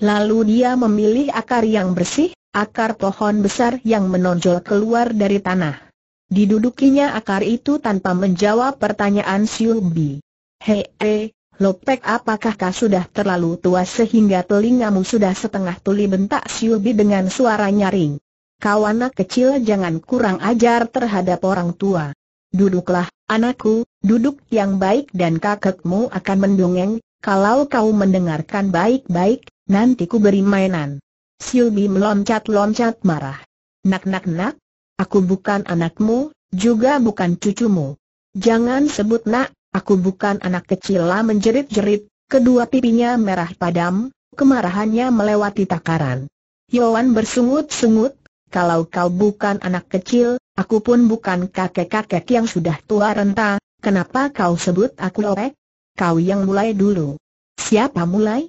Lalu dia memilih akar yang bersih, akar pohon besar yang menonjol keluar dari tanah. Didudukinya akar itu tanpa menjawab pertanyaan Siu Bi. Hei, eh, Lopek apakah kau sudah terlalu tua sehingga telingamu sudah setengah tuli bentak Siubi dengan suara nyaring. Kau anak kecil jangan kurang ajar terhadap orang tua. Duduklah, anakku, duduk yang baik dan kakekmu akan mendongeng, kalau kau mendengarkan baik-baik, nanti ku beri mainan. Siubi meloncat-loncat marah. Nak-nak-nak, aku bukan anakmu, juga bukan cucumu. Jangan sebut nak, Aku bukan anak kecil lah menjerit-jerit, kedua pipinya merah padam, kemarahannya melewati takaran. Yohan bersungut-sungut, kalau kau bukan anak kecil, aku pun bukan kakek-kakek yang sudah tua renta, kenapa kau sebut aku orek? Kau yang mulai dulu. Siapa mulai?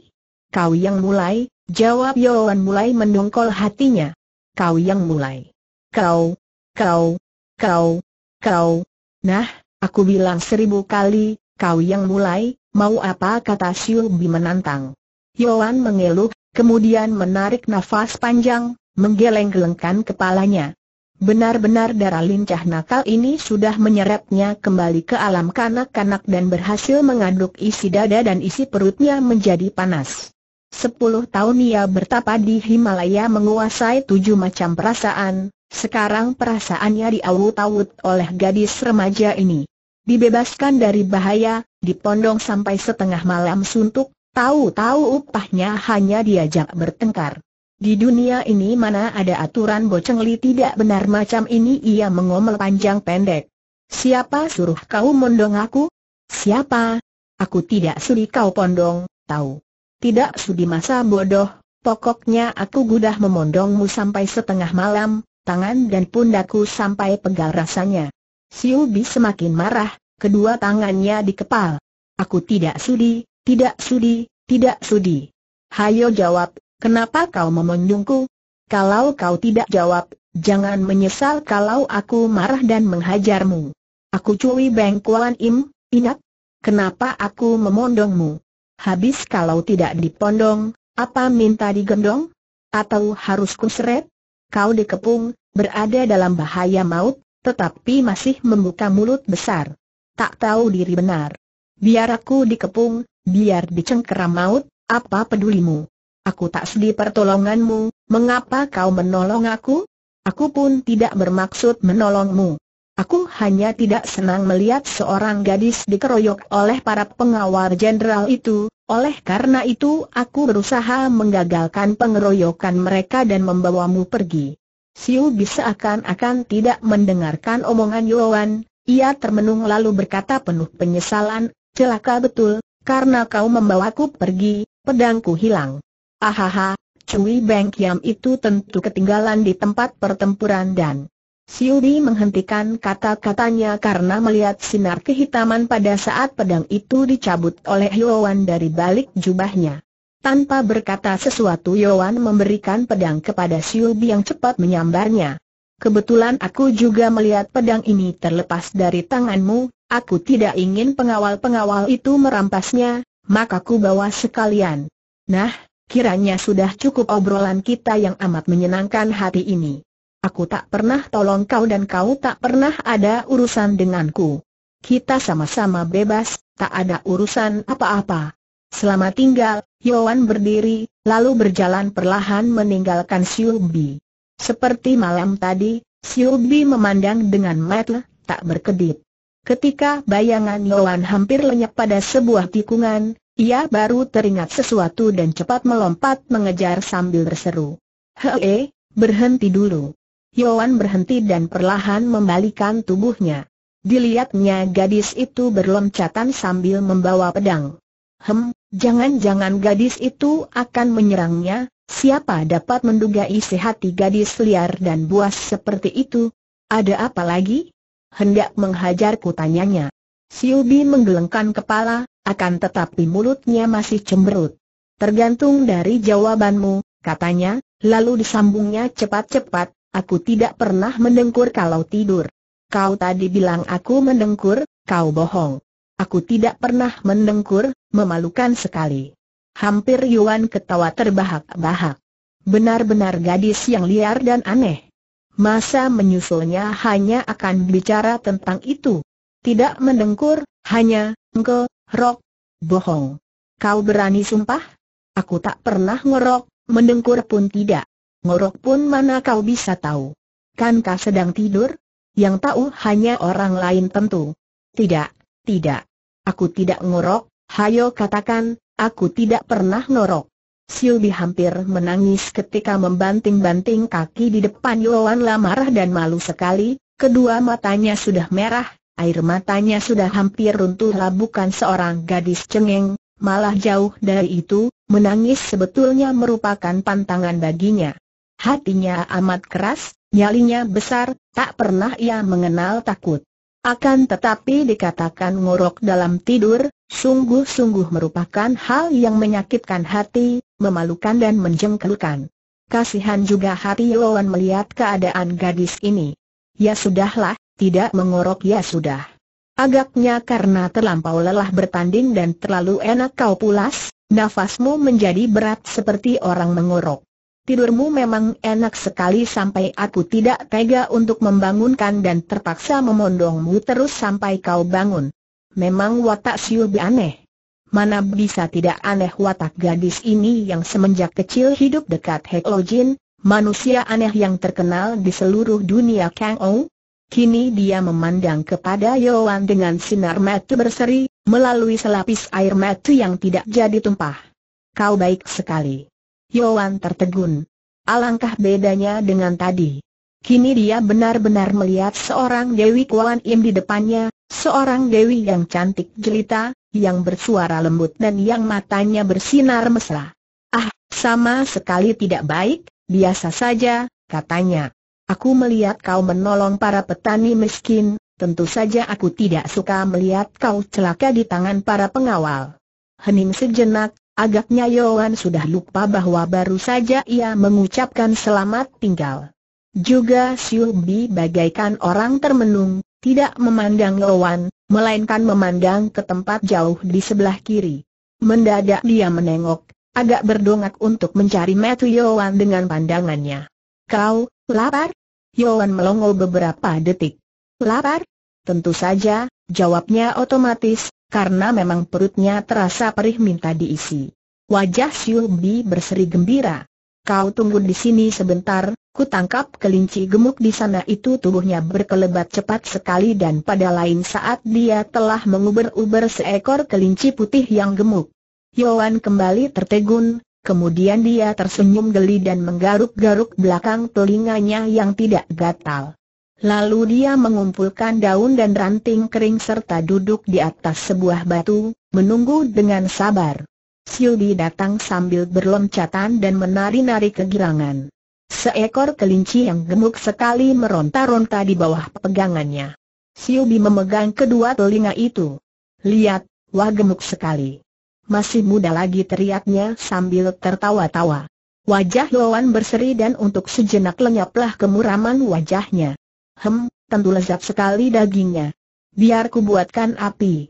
Kau yang mulai, jawab Yohan mulai mendongkol hatinya. Kau yang mulai. Kau, kau, kau, kau. Nah, Aku bilang seribu kali, kau yang mulai, mau apa kata Xiubi menantang. Yoan mengeluh, kemudian menarik nafas panjang, menggeleng-gelengkan kepalanya. Benar-benar darah lincah nakal ini sudah menyeretnya kembali ke alam kanak-kanak dan berhasil mengaduk isi dada dan isi perutnya menjadi panas. Sepuluh tahun ia bertapa di Himalaya menguasai tujuh macam perasaan, sekarang perasaannya diawut-awut oleh gadis remaja ini. Dibebaskan dari bahaya, dipondong sampai setengah malam suntuk, tahu-tahu upahnya hanya diajak bertengkar. Di dunia ini mana ada aturan bocengli tidak benar macam ini ia mengomel panjang pendek. Siapa suruh kau mondong aku? Siapa? Aku tidak sudi kau pondong, tahu. Tidak sudi masa bodoh, pokoknya aku gudah memondongmu sampai setengah malam, tangan dan pundaku sampai pegal rasanya. Siu Bi semakin marah, kedua tangannya dikepal. Aku tidak sudi, tidak sudi, tidak sudi. Hayo jawab, kenapa kau memendungku? Kalau kau tidak jawab, jangan menyesal kalau aku marah dan menghajarmu. Aku cuwi bengkuan Im, ingat? Kenapa aku memondongmu? Habis kalau tidak dipondong, apa minta digendong? Atau harus kuseret? kau dikepung, berada dalam bahaya maut, tetapi masih membuka mulut besar. Tak tahu diri benar. Biar aku dikepung, biar dicengkeram maut, apa pedulimu? Aku tak sedih pertolonganmu, mengapa kau menolong aku? Aku pun tidak bermaksud menolongmu. Aku hanya tidak senang melihat seorang gadis dikeroyok oleh para pengawal jenderal itu, oleh karena itu aku berusaha menggagalkan pengeroyokan mereka dan membawamu pergi. Siu bisa akan-akan tidak mendengarkan omongan Yoan, ia termenung lalu berkata penuh penyesalan, celaka betul, karena kau membawaku pergi, pedangku hilang. Ahaha, Cui Beng Kiam itu tentu ketinggalan di tempat pertempuran dan Siudi menghentikan kata-katanya karena melihat sinar kehitaman pada saat pedang itu dicabut oleh Yowan dari balik jubahnya. Tanpa berkata sesuatu Yowan memberikan pedang kepada Siudi yang cepat menyambarnya. Kebetulan aku juga melihat pedang ini terlepas dari tanganmu, aku tidak ingin pengawal-pengawal itu merampasnya, maka ku bawa sekalian. Nah, kiranya sudah cukup obrolan kita yang amat menyenangkan hati ini. Aku tak pernah tolong kau dan kau tak pernah ada urusan denganku. Kita sama-sama bebas, tak ada urusan apa-apa. Selama tinggal, Yoan berdiri, lalu berjalan perlahan meninggalkan Siubi. Seperti malam tadi, Siubi memandang dengan mata tak berkedip. Ketika bayangan Yoan hampir lenyap pada sebuah tikungan, ia baru teringat sesuatu dan cepat melompat mengejar sambil berseru. Hei, berhenti dulu. Yohan berhenti dan perlahan membalikan tubuhnya. Dilihatnya gadis itu berloncatan sambil membawa pedang. Hem, jangan-jangan gadis itu akan menyerangnya, siapa dapat menduga isi hati gadis liar dan buas seperti itu? Ada apa lagi? Hendak menghajarku tanyanya. Siubi menggelengkan kepala, akan tetapi mulutnya masih cemberut. Tergantung dari jawabanmu, katanya, lalu disambungnya cepat-cepat, Aku tidak pernah mendengkur kalau tidur. Kau tadi bilang aku mendengkur, kau bohong. Aku tidak pernah mendengkur, memalukan sekali. Hampir Yuan ketawa terbahak-bahak. Benar-benar gadis yang liar dan aneh. Masa menyusulnya hanya akan bicara tentang itu. Tidak mendengkur, hanya, ngke, rok, bohong. Kau berani sumpah? Aku tak pernah ngerok, mendengkur pun tidak. Ngorok pun mana kau bisa tahu? Kan kau sedang tidur? Yang tahu hanya orang lain tentu. Tidak, tidak. Aku tidak ngorok, hayo katakan, aku tidak pernah ngorok. Silbi hampir menangis ketika membanting-banting kaki di depan Yoan Lamarah dan malu sekali, kedua matanya sudah merah, air matanya sudah hampir runtuhlah bukan seorang gadis cengeng, malah jauh dari itu, menangis sebetulnya merupakan pantangan baginya. Hatinya amat keras, nyalinya besar, tak pernah ia mengenal takut. Akan tetapi dikatakan ngorok dalam tidur, sungguh-sungguh merupakan hal yang menyakitkan hati, memalukan dan menjengkelkan. Kasihan juga hati Yoan melihat keadaan gadis ini. Ya sudahlah, tidak mengorok ya sudah. Agaknya karena terlampau lelah bertanding dan terlalu enak kau pulas, nafasmu menjadi berat seperti orang mengorok tidurmu memang enak sekali sampai aku tidak tega untuk membangunkan dan terpaksa memondongmu terus sampai kau bangun. Memang watak Siubi aneh. Mana bisa tidak aneh watak gadis ini yang semenjak kecil hidup dekat Hek manusia aneh yang terkenal di seluruh dunia Kang Ou? Kini dia memandang kepada Yoan dengan sinar mata berseri, melalui selapis air mata yang tidak jadi tumpah. Kau baik sekali. Yoan tertegun. Alangkah bedanya dengan tadi. Kini dia benar-benar melihat seorang Dewi Kuan Im di depannya, seorang Dewi yang cantik jelita, yang bersuara lembut dan yang matanya bersinar mesra. Ah, sama sekali tidak baik, biasa saja, katanya. Aku melihat kau menolong para petani miskin, tentu saja aku tidak suka melihat kau celaka di tangan para pengawal. Hening sejenak, Agaknya Yoan sudah lupa bahwa baru saja ia mengucapkan selamat tinggal. Juga Siu Bi bagaikan orang termenung, tidak memandang Yoan, melainkan memandang ke tempat jauh di sebelah kiri. Mendadak dia menengok, agak berdongak untuk mencari metu Yoan dengan pandangannya. Kau, lapar? Yoan melongo beberapa detik. Lapar? Tentu saja, jawabnya otomatis, karena memang perutnya terasa perih minta diisi. Wajah Siul Bi berseri gembira. Kau tunggu di sini sebentar, ku tangkap kelinci gemuk di sana itu tubuhnya berkelebat cepat sekali dan pada lain saat dia telah menguber-uber seekor kelinci putih yang gemuk. Yoan kembali tertegun, kemudian dia tersenyum geli dan menggaruk-garuk belakang telinganya yang tidak gatal. Lalu dia mengumpulkan daun dan ranting kering serta duduk di atas sebuah batu, menunggu dengan sabar. Silbi datang sambil berloncatan dan menari-nari kegirangan. Seekor kelinci yang gemuk sekali meronta-ronta di bawah pegangannya. Siubi memegang kedua telinga itu. Lihat, wah gemuk sekali. Masih muda lagi teriaknya sambil tertawa-tawa. Wajah Loan berseri dan untuk sejenak lenyaplah kemuraman wajahnya. Hem, tentu lezat sekali dagingnya. Biar ku buatkan api.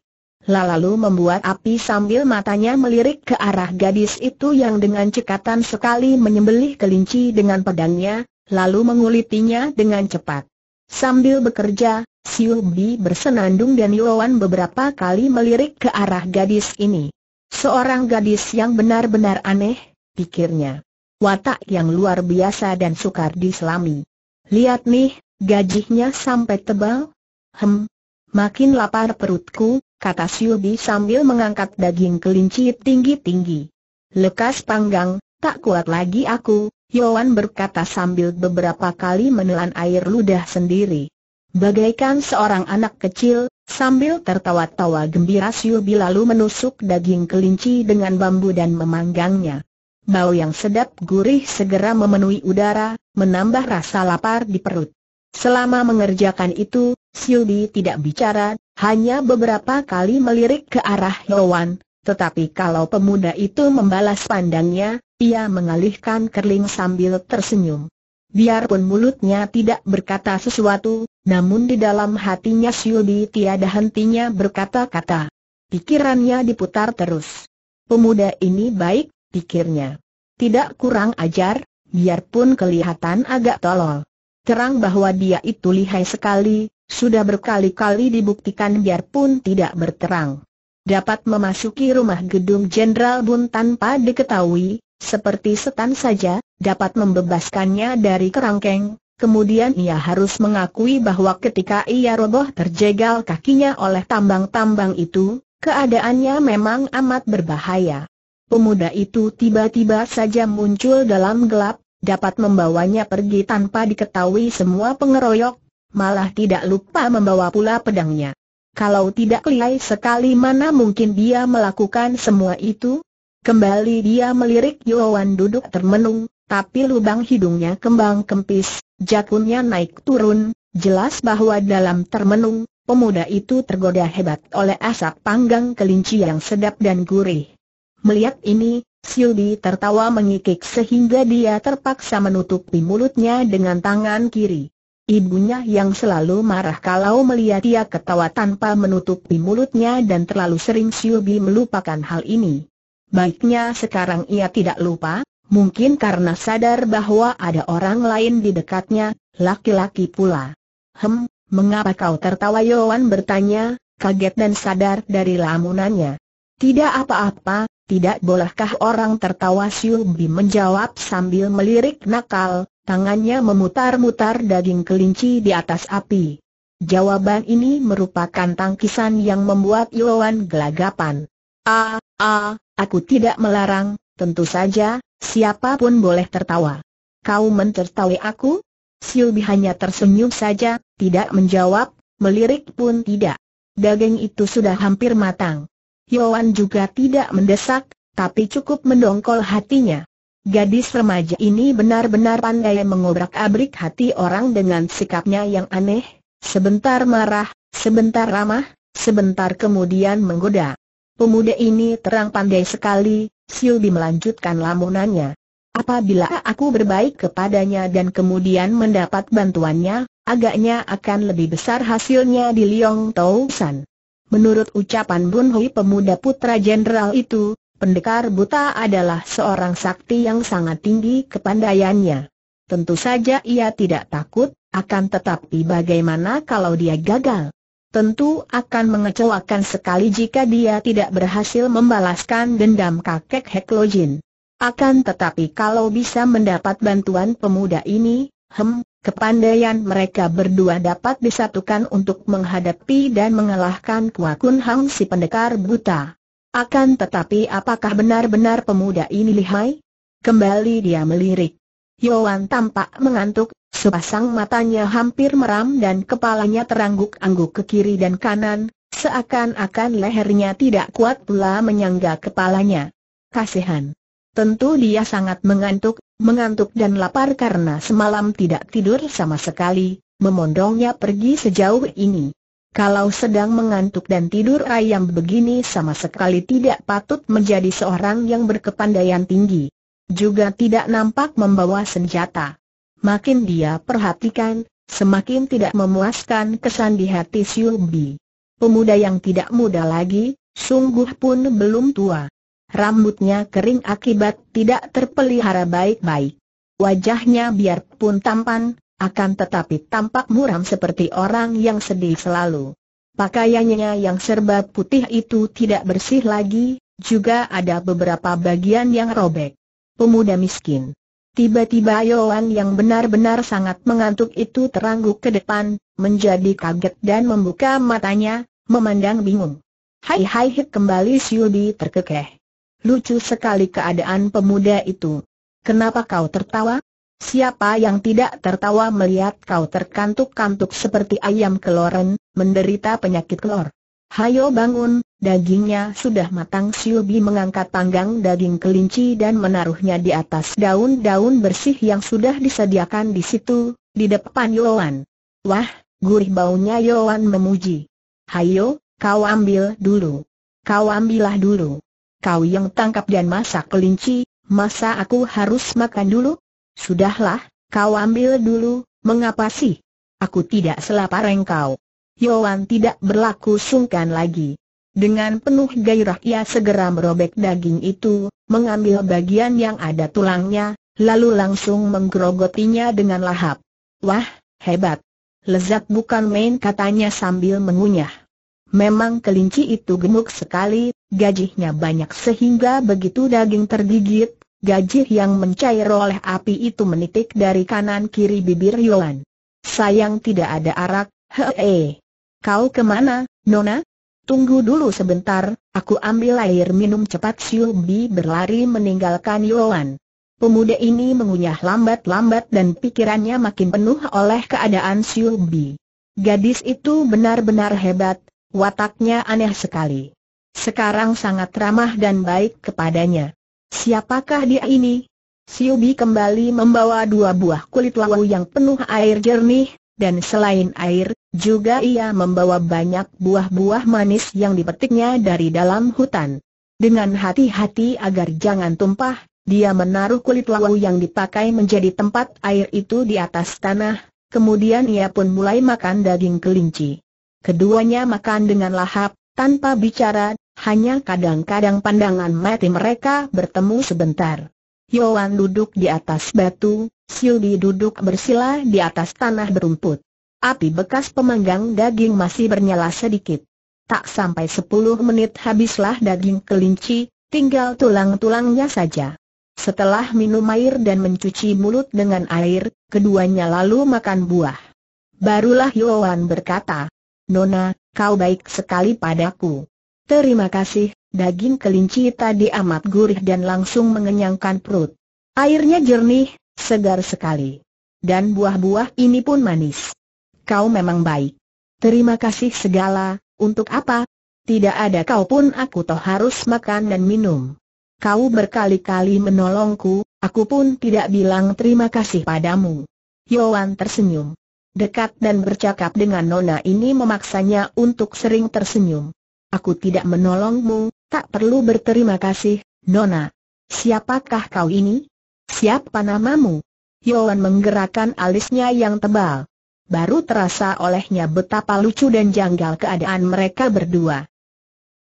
Lalu membuat api sambil matanya melirik ke arah gadis itu yang dengan cekatan sekali menyembelih kelinci dengan pedangnya, lalu mengulitinya dengan cepat. Sambil bekerja, Siu Bi bersenandung dan Yuan beberapa kali melirik ke arah gadis ini. Seorang gadis yang benar-benar aneh, pikirnya. Watak yang luar biasa dan sukar diselami. Lihat nih, Gajihnya sampai tebal? Hem, makin lapar perutku, kata Siubi sambil mengangkat daging kelinci tinggi-tinggi. Lekas panggang, tak kuat lagi aku, Yohan berkata sambil beberapa kali menelan air ludah sendiri. Bagaikan seorang anak kecil, sambil tertawa-tawa gembira Siubi lalu menusuk daging kelinci dengan bambu dan memanggangnya. Bau yang sedap gurih segera memenuhi udara, menambah rasa lapar di perut. Selama mengerjakan itu, Silbi tidak bicara, hanya beberapa kali melirik ke arah Yowan, tetapi kalau pemuda itu membalas pandangnya, ia mengalihkan kerling sambil tersenyum. Biarpun mulutnya tidak berkata sesuatu, namun di dalam hatinya Syuli tiada hentinya berkata-kata. Pikirannya diputar terus. Pemuda ini baik, pikirnya. Tidak kurang ajar, biarpun kelihatan agak tolol terang bahwa dia itu lihai sekali, sudah berkali-kali dibuktikan biarpun tidak berterang. Dapat memasuki rumah gedung Jenderal Bun tanpa diketahui, seperti setan saja, dapat membebaskannya dari kerangkeng, kemudian ia harus mengakui bahwa ketika ia roboh terjegal kakinya oleh tambang-tambang itu, keadaannya memang amat berbahaya. Pemuda itu tiba-tiba saja muncul dalam gelap, dapat membawanya pergi tanpa diketahui semua pengeroyok, malah tidak lupa membawa pula pedangnya. Kalau tidak lihai sekali mana mungkin dia melakukan semua itu? Kembali dia melirik Yowan duduk termenung, tapi lubang hidungnya kembang kempis, jakunnya naik turun, jelas bahwa dalam termenung, pemuda itu tergoda hebat oleh asap panggang kelinci yang sedap dan gurih. Melihat ini, Siuli tertawa mengikik sehingga dia terpaksa menutupi mulutnya dengan tangan kiri. Ibunya yang selalu marah kalau melihat dia ketawa tanpa menutupi mulutnya dan terlalu sering Siubi melupakan hal ini. Baiknya sekarang ia tidak lupa, mungkin karena sadar bahwa ada orang lain di dekatnya, laki-laki pula. Hem, mengapa kau tertawa Yohan bertanya, kaget dan sadar dari lamunannya. Tidak apa-apa, tidak bolehkah orang tertawa Siung Bi menjawab sambil melirik nakal, tangannya memutar-mutar daging kelinci di atas api. Jawaban ini merupakan tangkisan yang membuat Yuan gelagapan. Ah, ah, aku tidak melarang, tentu saja, siapapun boleh tertawa. Kau mentertawai aku? Bi hanya tersenyum saja, tidak menjawab, melirik pun tidak. Daging itu sudah hampir matang. Yoan juga tidak mendesak, tapi cukup mendongkol hatinya. Gadis remaja ini benar-benar pandai mengobrak-abrik hati orang dengan sikapnya yang aneh, sebentar marah, sebentar ramah, sebentar kemudian menggoda. Pemuda ini terang pandai sekali, Silbi melanjutkan lamunannya. Apabila aku berbaik kepadanya dan kemudian mendapat bantuannya, agaknya akan lebih besar hasilnya di Liong Tau San. Menurut ucapan Bun Hui pemuda putra jenderal itu, pendekar buta adalah seorang sakti yang sangat tinggi kepandaiannya. Tentu saja ia tidak takut, akan tetapi bagaimana kalau dia gagal? Tentu akan mengecewakan sekali jika dia tidak berhasil membalaskan dendam kakek Heklojin. Akan tetapi kalau bisa mendapat bantuan pemuda ini, hem, Kepandaian mereka berdua dapat disatukan untuk menghadapi dan mengalahkan Kua Hang si pendekar buta. Akan tetapi apakah benar-benar pemuda ini lihai? Kembali dia melirik. Yoan tampak mengantuk, sepasang matanya hampir meram dan kepalanya terangguk-angguk ke kiri dan kanan, seakan-akan lehernya tidak kuat pula menyangga kepalanya. Kasihan. Tentu dia sangat mengantuk, mengantuk dan lapar karena semalam tidak tidur sama sekali, memondongnya pergi sejauh ini. Kalau sedang mengantuk dan tidur ayam begini sama sekali tidak patut menjadi seorang yang berkepandaian tinggi. Juga tidak nampak membawa senjata. Makin dia perhatikan, semakin tidak memuaskan kesan di hati Siubi. Pemuda yang tidak muda lagi, sungguh pun belum tua rambutnya kering akibat tidak terpelihara baik-baik. Wajahnya biarpun tampan, akan tetapi tampak muram seperti orang yang sedih selalu. Pakaiannya yang serba putih itu tidak bersih lagi, juga ada beberapa bagian yang robek. Pemuda miskin. Tiba-tiba Yohan yang benar-benar sangat mengantuk itu terangguk ke depan, menjadi kaget dan membuka matanya, memandang bingung. Hai hai kembali Siudi terkekeh. Lucu sekali keadaan pemuda itu. Kenapa kau tertawa? Siapa yang tidak tertawa melihat kau terkantuk-kantuk seperti ayam keloren, menderita penyakit kelor? Hayo bangun, dagingnya sudah matang Siubi mengangkat panggang daging kelinci dan menaruhnya di atas daun-daun bersih yang sudah disediakan di situ, di depan Yoan. Wah, gurih baunya Yoan memuji. Hayo, kau ambil dulu. Kau ambillah dulu kau yang tangkap dan masak kelinci, masa aku harus makan dulu? Sudahlah, kau ambil dulu, mengapa sih? Aku tidak selapar engkau. Yowan tidak berlaku sungkan lagi. Dengan penuh gairah ia segera merobek daging itu, mengambil bagian yang ada tulangnya, lalu langsung menggerogotinya dengan lahap. Wah, hebat! Lezat bukan main katanya sambil mengunyah. Memang kelinci itu gemuk sekali, gajihnya banyak sehingga begitu daging tergigit, gajih yang mencair oleh api itu menitik dari kanan kiri bibir Yolan. Sayang tidak ada arak, hee. Kau kemana, Nona? Tunggu dulu sebentar, aku ambil air minum cepat Bi berlari meninggalkan Yolan. Pemuda ini mengunyah lambat-lambat dan pikirannya makin penuh oleh keadaan Bi. Gadis itu benar-benar hebat, Wataknya aneh sekali. Sekarang sangat ramah dan baik kepadanya. Siapakah dia ini? Siubi kembali membawa dua buah kulit lawu yang penuh air jernih, dan selain air, juga ia membawa banyak buah-buah manis yang dipetiknya dari dalam hutan. Dengan hati-hati agar jangan tumpah, dia menaruh kulit lawu yang dipakai menjadi tempat air itu di atas tanah, kemudian ia pun mulai makan daging kelinci. Keduanya makan dengan lahap, tanpa bicara, hanya kadang-kadang pandangan mati mereka bertemu sebentar. Yoan duduk di atas batu, Siudi duduk bersila di atas tanah berumput. Api bekas pemanggang daging masih bernyala sedikit. Tak sampai sepuluh menit habislah daging kelinci, tinggal tulang-tulangnya saja. Setelah minum air dan mencuci mulut dengan air, keduanya lalu makan buah. Barulah Yoan berkata, Nona, kau baik sekali padaku. Terima kasih, daging kelinci tadi amat gurih dan langsung mengenyangkan perut. Airnya jernih, segar sekali. Dan buah-buah ini pun manis. Kau memang baik. Terima kasih segala, untuk apa? Tidak ada kau pun aku toh harus makan dan minum. Kau berkali-kali menolongku, aku pun tidak bilang terima kasih padamu. Yoan tersenyum dekat dan bercakap dengan Nona ini memaksanya untuk sering tersenyum. Aku tidak menolongmu, tak perlu berterima kasih, Nona. Siapakah kau ini? Siapa namamu? Yohan menggerakkan alisnya yang tebal. Baru terasa olehnya betapa lucu dan janggal keadaan mereka berdua.